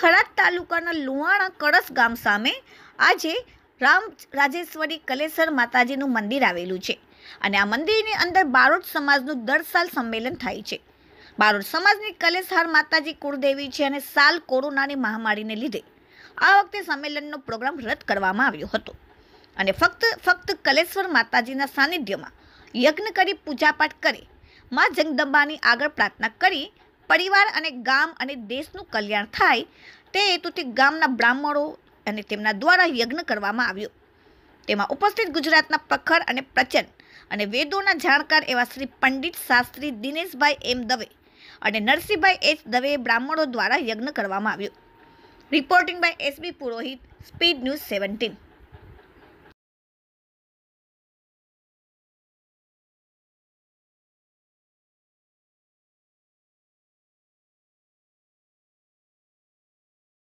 થરાદ તાલુકાના લુવાણા કળશ ગામ સામે આજે રામ રાજેશ્વરી કલેસર માતાજીનું મંદિર આવેલું છે અને આ મંદિરની અંદર બારોટ સમાજનું દર સાલ સંમેલન થાય છે બારોટ સમાજની કલેસહાર માતાજી કુળદેવી છે અને સાલ કોરોનાની મહામારીને લીધે આ વખતે સંમેલનનો પ્રોગ્રામ રદ કરવામાં આવ્યો હતો અને ફક્ત ફક્ત કલેશ્વર માતાજીના સાનિધ્યમાં યજ્ઞ કરી પૂજાપાઠ કરી મા જગદંબાની આગળ પ્રાર્થના કરી પરિવાર અને ગામ અને દેશનું કલ્યાણ થાય તે હેતુથી ગામના બ્રાહ્મણો અને તેમના દ્વારા યજ્ઞ કરવામાં આવ્યો તેમાં ઉપસ્થિત ગુજરાતના પ્રખર અને પ્રચંડ અને વેદોના જાણકાર એવા શ્રી પંડિત શાસ્ત્રી દિનેશભાઈ એમ દવે અને નરસિંહભાઈ એચ દવે બ્રાહ્મણો દ્વારા યજ્ઞ કરવામાં આવ્યો reporting by SB Purohit speed news seventeen